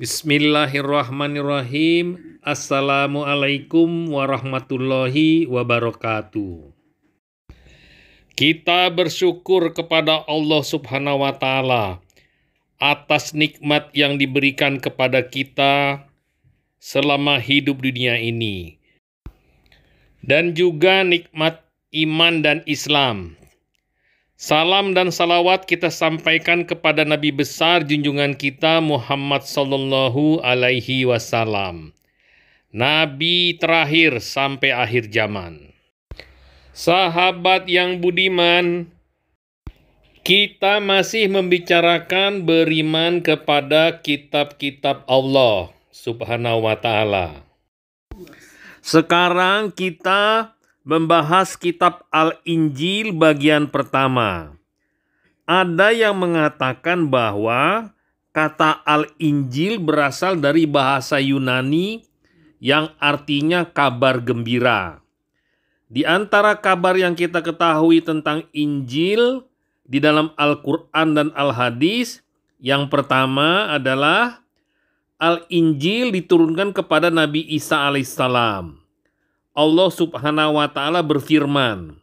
Bismillahirrahmanirrahim. Assalamualaikum warahmatullahi wabarakatuh. Kita bersyukur kepada Allah Subhanahu wa taala atas nikmat yang diberikan kepada kita selama hidup di dunia ini. Dan juga nikmat iman dan Islam Salam dan salawat kita sampaikan kepada Nabi besar junjungan kita Muhammad Sallallahu Alaihi Wasallam. Nabi terakhir sampai akhir zaman. Sahabat yang budiman, kita masih membicarakan beriman kepada kitab-kitab Allah Subhanahu wa Ta'ala. Sekarang kita membahas kitab Al-Injil bagian pertama. Ada yang mengatakan bahwa kata Al-Injil berasal dari bahasa Yunani yang artinya kabar gembira. Di antara kabar yang kita ketahui tentang Injil di dalam Al-Quran dan Al-Hadis, yang pertama adalah Al-Injil diturunkan kepada Nabi Isa alaihissalam. Allah Subhanahu wa taala berfirman.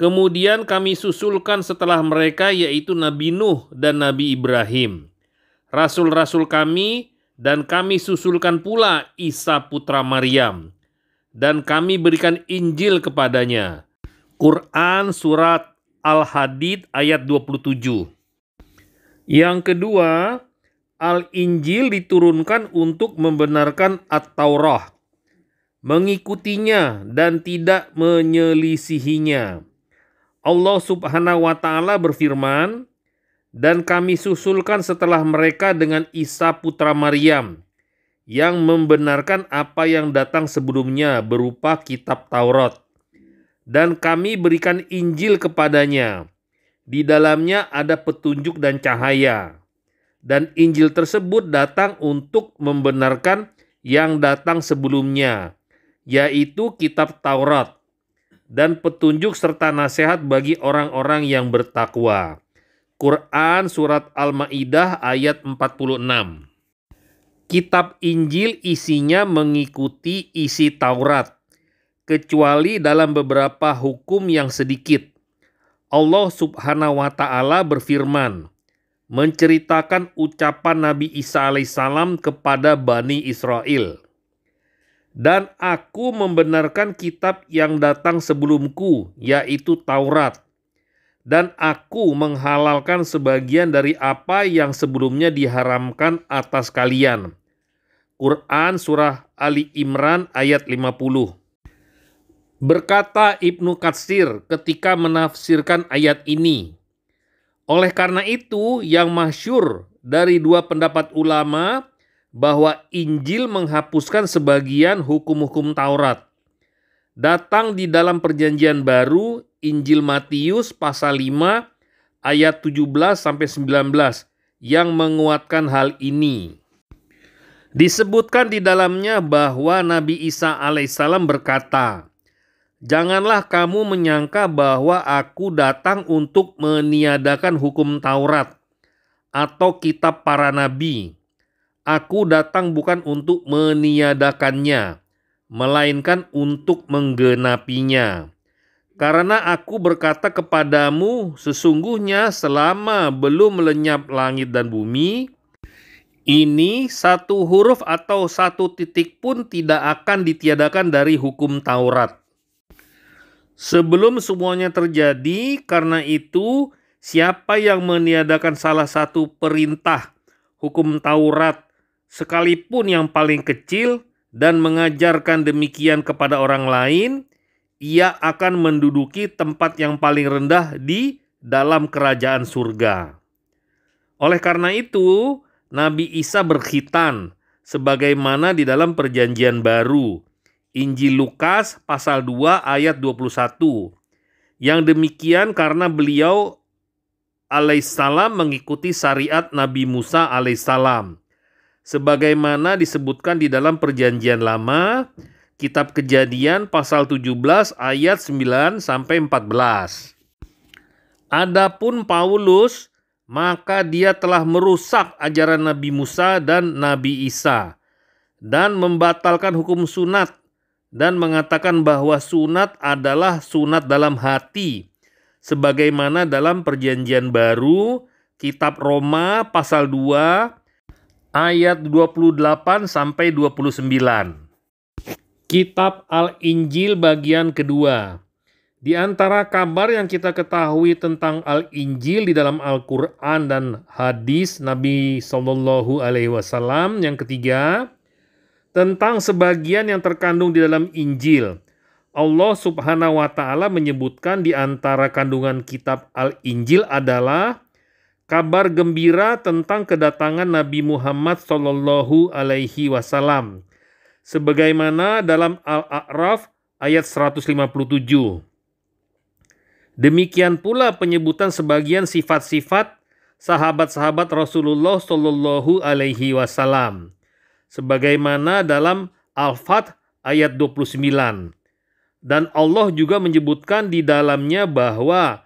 Kemudian kami susulkan setelah mereka yaitu Nabi Nuh dan Nabi Ibrahim, rasul-rasul kami dan kami susulkan pula Isa putra Maryam dan kami berikan Injil kepadanya. Quran surat Al-Hadid ayat 27. Yang kedua, Al-Injil diturunkan untuk membenarkan At-Taurah mengikutinya dan tidak menyelisihinya. Allah Subhanahu wa taala berfirman, "Dan kami susulkan setelah mereka dengan Isa putra Maryam yang membenarkan apa yang datang sebelumnya berupa kitab Taurat. Dan kami berikan Injil kepadanya. Di dalamnya ada petunjuk dan cahaya." Dan Injil tersebut datang untuk membenarkan yang datang sebelumnya yaitu kitab Taurat dan petunjuk serta nasihat bagi orang-orang yang bertakwa. Quran surat Al-Maidah ayat 46. Kitab Injil isinya mengikuti isi Taurat kecuali dalam beberapa hukum yang sedikit. Allah Subhanahu wa taala berfirman menceritakan ucapan Nabi Isa alaihissalam kepada Bani Israel. Dan aku membenarkan kitab yang datang sebelumku, yaitu Taurat. Dan aku menghalalkan sebagian dari apa yang sebelumnya diharamkan atas kalian. Quran Surah Ali Imran ayat 50 Berkata Ibnu Katsir ketika menafsirkan ayat ini, oleh karena itu, yang masyur dari dua pendapat ulama bahwa Injil menghapuskan sebagian hukum-hukum Taurat. Datang di dalam perjanjian baru Injil Matius pasal 5 ayat 17 sampai 19 yang menguatkan hal ini. Disebutkan di dalamnya bahwa Nabi Isa alaihissalam berkata, Janganlah kamu menyangka bahwa aku datang untuk meniadakan hukum Taurat atau kitab para nabi Aku datang bukan untuk meniadakannya, melainkan untuk menggenapinya. Karena aku berkata kepadamu, sesungguhnya selama belum lenyap langit dan bumi, ini satu huruf atau satu titik pun tidak akan ditiadakan dari hukum Taurat. Sebelum semuanya terjadi, karena itu siapa yang meniadakan salah satu perintah hukum Taurat sekalipun yang paling kecil, dan mengajarkan demikian kepada orang lain, ia akan menduduki tempat yang paling rendah di dalam kerajaan surga. Oleh karena itu, Nabi Isa berkhitan sebagaimana di dalam perjanjian baru. Injil Lukas pasal 2 ayat 21. Yang demikian karena beliau alaihissalam mengikuti syariat Nabi Musa alaihissalam sebagaimana disebutkan di dalam perjanjian lama kitab Kejadian pasal 17 ayat 9 sampai 14. Adapun Paulus maka dia telah merusak ajaran Nabi Musa dan Nabi Isa dan membatalkan hukum sunat dan mengatakan bahwa sunat adalah sunat dalam hati sebagaimana dalam perjanjian baru kitab Roma pasal 2 ayat 28 sampai 29. Kitab Al-Injil bagian kedua. Di antara kabar yang kita ketahui tentang Al-Injil di dalam Al-Quran dan hadis Nabi Sallallahu Alaihi Wasallam yang ketiga tentang sebagian yang terkandung di dalam Injil. Allah Subhanahu wa Ta'ala menyebutkan di antara kandungan Kitab Al-Injil adalah kabar gembira tentang kedatangan Nabi Muhammad Shallallahu Alaihi Wasallam, sebagaimana dalam Al-A'raf ayat 157. Demikian pula penyebutan sebagian sifat-sifat sahabat-sahabat Rasulullah Shallallahu Alaihi Wasallam, sebagaimana dalam al fat ayat 29. Dan Allah juga menyebutkan di dalamnya bahwa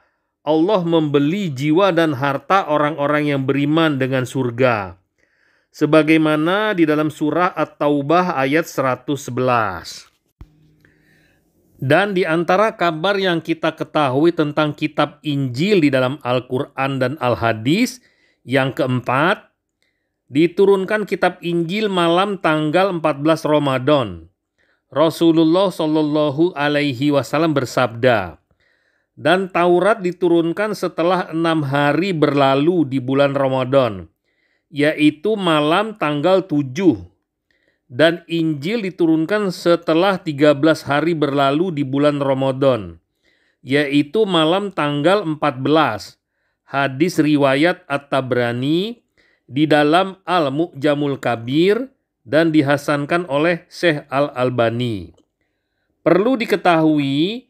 Allah membeli jiwa dan harta orang-orang yang beriman dengan surga. Sebagaimana di dalam surah At-Taubah ayat 111. Dan di antara kabar yang kita ketahui tentang kitab Injil di dalam Al-Quran dan Al-Hadis, yang keempat, diturunkan kitab Injil malam tanggal 14 Ramadan. Rasulullah Shallallahu Alaihi Wasallam bersabda, dan Taurat diturunkan setelah enam hari berlalu di bulan Ramadan, yaitu malam tanggal tujuh. Dan Injil diturunkan setelah 13 hari berlalu di bulan Ramadan, yaitu malam tanggal 14. Hadis riwayat At-Tabrani di dalam Al-Mu'jamul Kabir dan dihasankan oleh Syekh Al-Albani. Perlu diketahui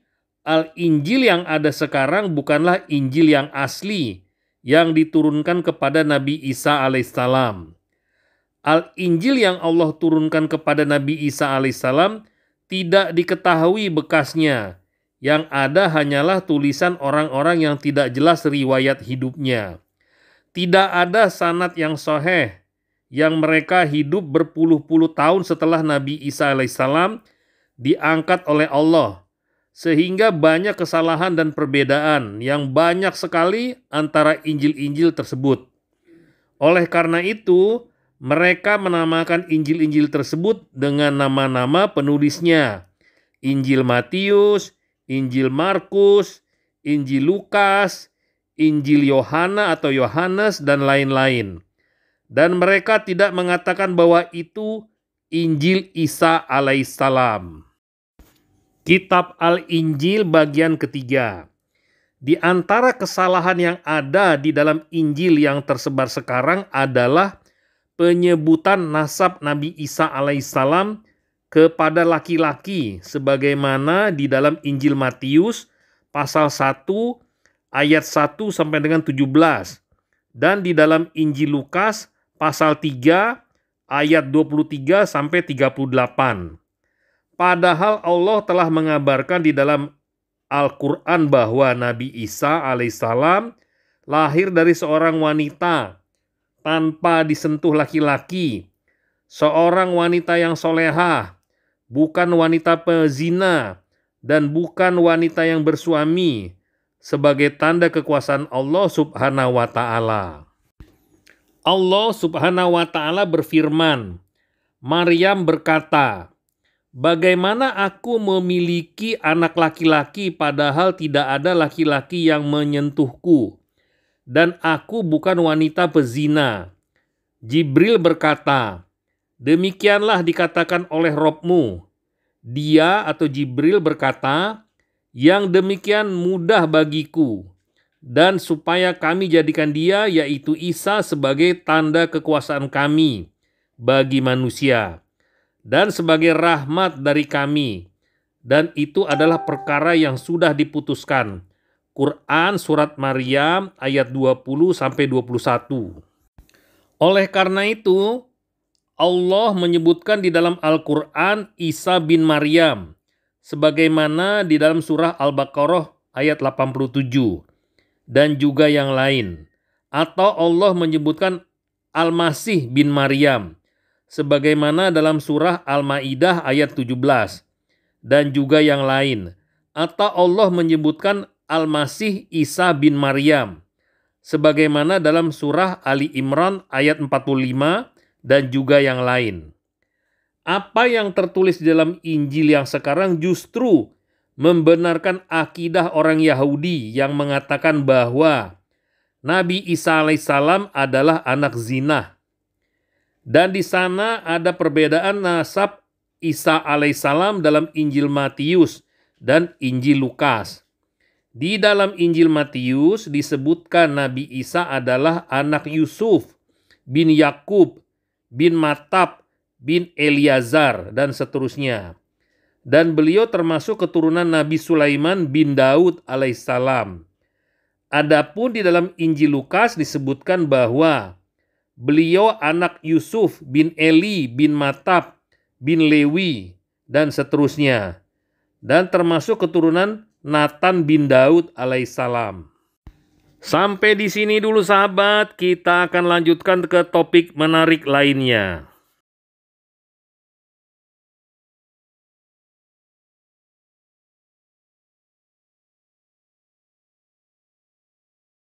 Al-Injil yang ada sekarang bukanlah Injil yang asli yang diturunkan kepada Nabi Isa alaihissalam. Al-Injil yang Allah turunkan kepada Nabi Isa alaihissalam tidak diketahui bekasnya. Yang ada hanyalah tulisan orang-orang yang tidak jelas riwayat hidupnya. Tidak ada sanat yang soheh yang mereka hidup berpuluh-puluh tahun setelah Nabi Isa alaihissalam diangkat oleh Allah sehingga banyak kesalahan dan perbedaan yang banyak sekali antara Injil-Injil tersebut. Oleh karena itu, mereka menamakan Injil-Injil tersebut dengan nama-nama penulisnya. Injil Matius, Injil Markus, Injil Lukas, Injil Yohana atau Yohanes, dan lain-lain. Dan mereka tidak mengatakan bahwa itu Injil Isa alaihissalam. Kitab Al-Injil bagian ketiga. Di antara kesalahan yang ada di dalam Injil yang tersebar sekarang adalah penyebutan nasab Nabi Isa alaihissalam kepada laki-laki sebagaimana di dalam Injil Matius pasal 1 ayat 1 sampai dengan 17 dan di dalam Injil Lukas pasal 3 ayat 23 sampai 38. Padahal Allah telah mengabarkan di dalam Al-Quran bahwa Nabi Isa alaihissalam lahir dari seorang wanita tanpa disentuh laki-laki. Seorang wanita yang solehah, bukan wanita pezina, dan bukan wanita yang bersuami sebagai tanda kekuasaan Allah subhanahu wa ta'ala. Allah subhanahu wa ta'ala berfirman, Maryam berkata, Bagaimana aku memiliki anak laki-laki, padahal tidak ada laki-laki yang menyentuhku, dan aku bukan wanita pezina? Jibril berkata, "Demikianlah dikatakan oleh Robmu." Dia atau Jibril berkata, "Yang demikian mudah bagiku, dan supaya kami jadikan dia, yaitu Isa, sebagai tanda kekuasaan kami bagi manusia." dan sebagai rahmat dari kami. Dan itu adalah perkara yang sudah diputuskan. Quran surat Maryam ayat 20 21. Oleh karena itu, Allah menyebutkan di dalam Al-Qur'an Isa bin Maryam sebagaimana di dalam surah Al-Baqarah ayat 87 dan juga yang lain. Atau Allah menyebutkan Al-Masih bin Maryam sebagaimana dalam surah Al-Maidah ayat 17 dan juga yang lain. Atau Allah menyebutkan Al-Masih Isa bin Maryam sebagaimana dalam surah Ali Imran ayat 45 dan juga yang lain. Apa yang tertulis dalam Injil yang sekarang justru membenarkan akidah orang Yahudi yang mengatakan bahwa Nabi Isa alaihissalam adalah anak zina. Dan di sana ada perbedaan nasab Isa alaihissalam dalam Injil Matius dan Injil Lukas. Di dalam Injil Matius disebutkan Nabi Isa adalah anak Yusuf bin Yakub bin Matab bin Eliazar dan seterusnya. Dan beliau termasuk keturunan Nabi Sulaiman bin Daud alaihissalam. Adapun di dalam Injil Lukas disebutkan bahwa Beliau anak Yusuf bin Eli bin Matab bin Lewi dan seterusnya. Dan termasuk keturunan Nathan bin Daud alaihissalam. Sampai di sini dulu sahabat, kita akan lanjutkan ke topik menarik lainnya.